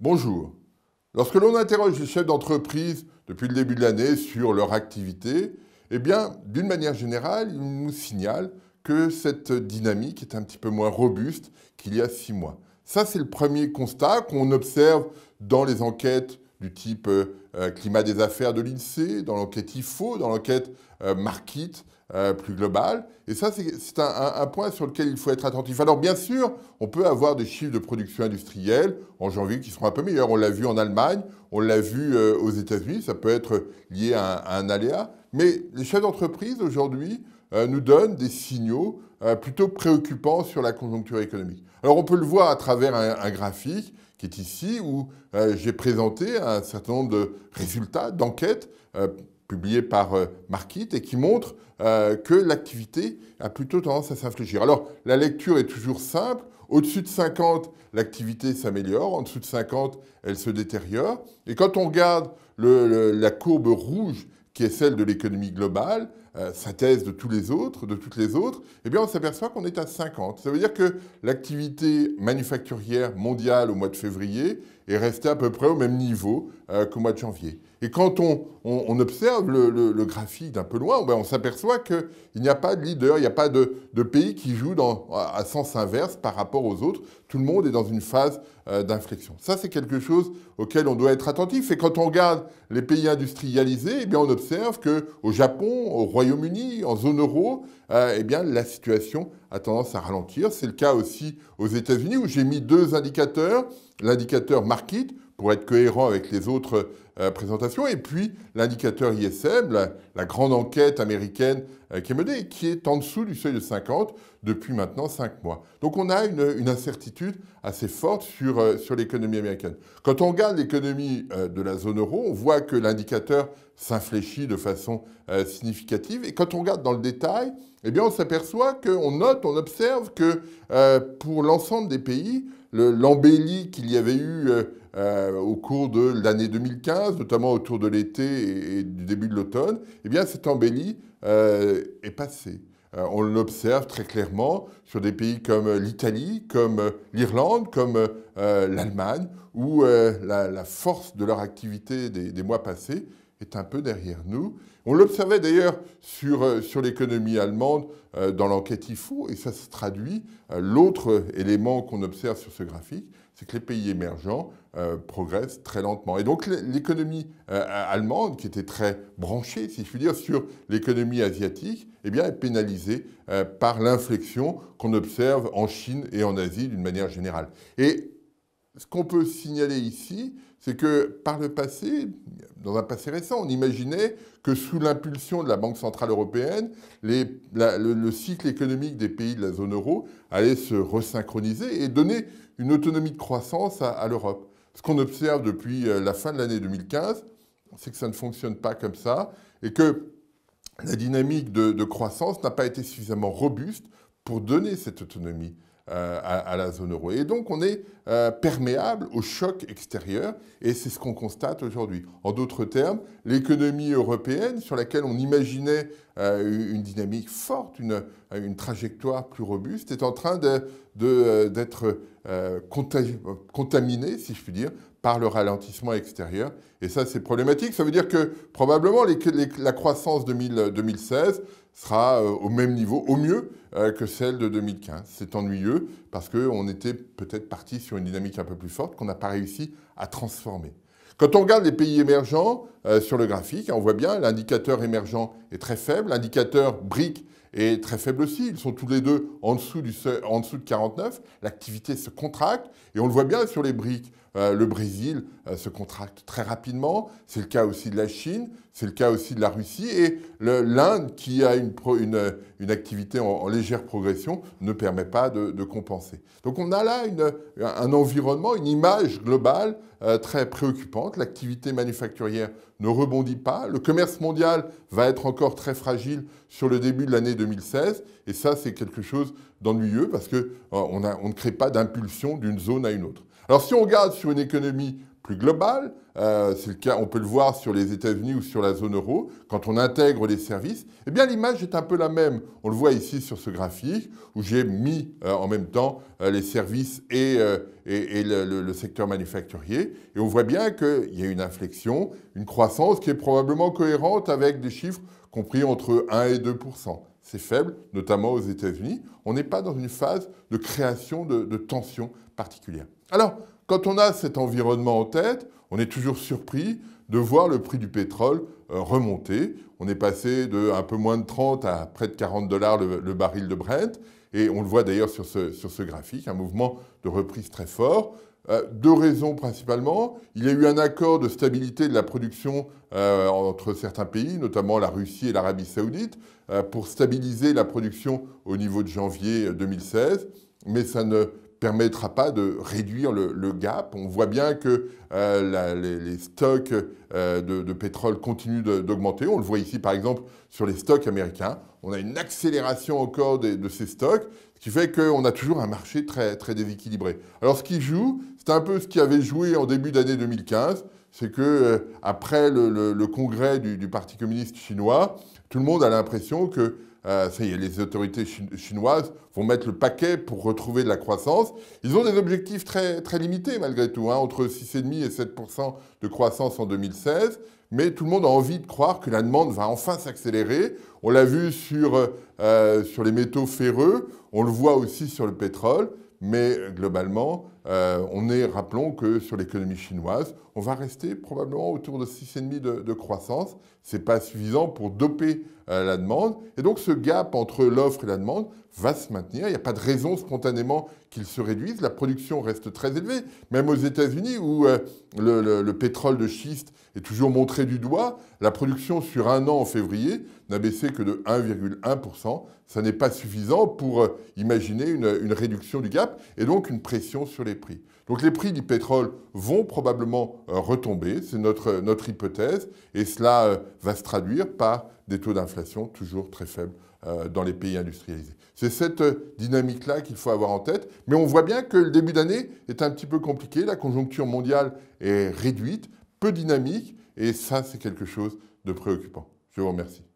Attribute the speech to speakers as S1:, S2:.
S1: Bonjour. Lorsque l'on interroge les chefs d'entreprise depuis le début de l'année sur leur activité, eh bien, d'une manière générale, ils nous signalent que cette dynamique est un petit peu moins robuste qu'il y a six mois. Ça, c'est le premier constat qu'on observe dans les enquêtes du type euh, euh, climat des affaires de l'INSEE, dans l'enquête IFO, dans l'enquête euh, Market plus globale. Et ça, c'est un, point sur lequel il faut être attentif. Alors bien sûr, on peut avoir des chiffres de production industrielle en janvier qui seront un peu meilleurs. On l'a vu en Allemagne, on l'a vu aux États-Unis, ça peut être lié à un, aléa. Mais les chefs d'entreprise aujourd'hui nous donnent des signaux plutôt préoccupants sur la conjoncture économique. Alors on peut le voir à travers un graphique qui est ici, où euh, j'ai présenté un certain nombre de résultats d'enquêtes euh, publiées par euh, Markit et qui montrent que l'activité a plutôt tendance à s'infléchir. Alors, la lecture est toujours simple. Au-dessus de 50, l'activité s'améliore. En dessous de 50, elle se détériore. Et quand on regarde la courbe rouge, qui est celle de l'économie globale, euh, synthèse de tous les autres, de toutes les autres, eh bien on s'aperçoit qu'on est à 50. Ça veut dire que l'activité manufacturière mondiale au mois de février est restée à peu près au même niveau euh, qu'au mois de janvier. Et quand on, observe le, graphique d'un peu loin, ben, on s'aperçoit qu'il n'y a pas de leader, il n'y a pas de, pays qui joue dans, à sens inverse par rapport aux autres. Tout le monde est dans une phase euh, d'inflexion. Ça, c'est quelque chose auquel on doit être attentif. Et quand on regarde les pays industrialisés, eh bien on observe qu'au Japon, au Royaume-Uni, Royaume-Uni, en zone euro, euh, eh bien, la situation a tendance à ralentir. C'est le cas aussi aux États-Unis où j'ai mis deux indicateurs, l'indicateur market pour être cohérent avec les autres euh, présentations. Et puis l'indicateur ISM, la, grande enquête américaine euh, qui est menée, qui est en dessous du seuil de 50 depuis maintenant 5 mois. Donc on a une, incertitude assez forte sur, euh, sur l'économie américaine. Quand on regarde l'économie de la zone euro, on voit que l'indicateur s'infléchit de façon significative. Et quand on regarde dans le détail, eh bien on s'aperçoit qu'on note, on observe que pour l'ensemble des pays, l'embellie qu'il y avait eu euh, au cours de l'année 2015, notamment autour de l'été et, du début de l'automne, eh bien cette embellie euh, est passée. Euh, on l'observe très clairement sur des pays comme l'Italie, comme l'Irlande, comme l'Allemagne, où la, force de leur activité des mois passés est un peu derrière nous. On l'observait d'ailleurs sur, euh, sur l'économie allemande euh, dans l'enquête IFO, et ça se traduit. Euh, l'autre élément qu'on observe sur ce graphique, c'est que les pays émergents progressent très lentement. Et donc l'économie allemande, qui était très branchée, si je puis dire, sur l'économie asiatique, eh bien, est pénalisée par l'inflexion qu'on observe en Chine et en Asie d'une manière générale. Et ce qu'on peut signaler ici, c'est que par le passé, dans un passé récent, on imaginait que sous l'impulsion de la Banque Centrale Européenne, le, cycle économique des pays de la zone euro allait se resynchroniser et donner une autonomie de croissance à, l'Europe. Ce qu'on observe depuis euh, la fin de l'année 2015, c'est que ça ne fonctionne pas comme ça et que la dynamique de croissance n'a pas été suffisamment robuste pour donner cette autonomie. Euh, à, la zone euro. Et donc on est euh, perméable au choc extérieur et c'est ce qu'on constate aujourd'hui. En d'autres termes, l'économie européenne sur laquelle on imaginait une dynamique forte, une, trajectoire plus robuste, est en train d'être euh, contaminée, si je puis dire, par le ralentissement extérieur. Et ça, c'est problématique. Ça veut dire que probablement la croissance de 2016 sera euh, au même niveau, au mieux, euh, que celle de 2015. C'est ennuyeux parce qu'on était peut-être parti sur une dynamique un peu plus forte qu'on n'a pas réussi à transformer. Quand on regarde les pays émergents euh, sur le graphique, on voit bien l'indicateur émergent est très faible, l'indicateur BRIC est très faible aussi. Ils sont tous les deux en dessous, du, en dessous de 49. L'activité se contracte et on le voit bien sur les BRIC. Euh, le Brésil euh, se contracte très rapidement. C'est le cas aussi de la Chine. C'est le cas aussi de la Russie et l'Inde, qui a une, activité en, légère progression, ne permet pas de, compenser. Donc on a là un environnement, une image globale euh, très préoccupante. L'activité manufacturière ne rebondit pas. Le commerce mondial va être encore très fragile sur le début de l'année 2016. Et ça, c'est quelque chose d'ennuyeux parce qu'on euh, on ne crée pas d'impulsion d'une zone à une autre. Alors si on regarde sur une économie global euh, c'est le cas, on peut le voir sur les États-Unis ou sur la zone euro. Quand on intègre les services, eh bien l'image est un peu la même. On le voit ici sur ce graphique où j'ai mis euh, en même temps euh, les services et, et, le, secteur manufacturier. Et on voit bien qu'il y a une inflexion, une croissance qui est probablement cohérente avec des chiffres compris entre 1 et 2 c'est faible, notamment aux États-Unis. On n'est pas dans une phase de création de, de tensions particulières. Alors, quand on a cet environnement en tête, on est toujours surpris de voir le prix du pétrole euh, remonter. On est passé de un peu moins de 30 à près de 40 dollars le, baril de Brent. Et on le voit d'ailleurs sur ce, graphique, un mouvement de reprise très fort. Euh, deux raisons principalement. Il y a eu un accord de stabilité de la production euh, entre certains pays, notamment la Russie et l'Arabie saoudite, pour stabiliser la production au niveau de janvier 2016, mais ça ne permettra pas de réduire le, gap. On voit bien que euh, les, stocks euh, de, pétrole continuent d'augmenter. On le voit ici par exemple sur les stocks américains. On a une accélération encore de, ces stocks, ce qui fait qu'on a toujours un marché très, très déséquilibré. Alors ce qui joue, c'est un peu ce qui avait joué en début d'année 2015, c'est que euh, après le, congrès du Parti communiste chinois, tout le monde a l'impression que euh, les autorités chinoises vont mettre le paquet pour retrouver de la croissance. Ils ont des objectifs très, limités malgré tout, hein, entre 6,5 et 7 de croissance en 2016. Mais tout le monde a envie de croire que la demande va enfin s'accélérer. On l'a vu sur, euh, sur les métaux ferreux, on le voit aussi sur le pétrole. Mais euh, globalement, euh, on est, rappelons que sur l'économie chinoise, on va rester probablement autour de 6,5 de, croissance. Ce n'est pas suffisant pour doper euh, la demande. Et donc ce gap entre l'offre et la demande va se maintenir. Il n'y a pas de raison spontanément qu'il se réduise. La production reste très élevée. Même aux États-Unis, où euh, le, pétrole de schiste est toujours montré du doigt, la production sur un an en février n'a baissé que de 1,1%. Ça n'est pas suffisant pour imaginer une réduction du gap et donc une pression sur les prix. Donc les prix du pétrole vont probablement euh, retomber, c'est notre, notre hypothèse, et cela euh, va se traduire par des taux d'inflation toujours très faibles euh, dans les pays industrialisés. C'est cette dynamique-là qu'il faut avoir en tête, mais on voit bien que le début d'année est un petit peu compliqué, la conjoncture mondiale est réduite, peu dynamique, et ça c'est quelque chose de préoccupant. Je vous remercie.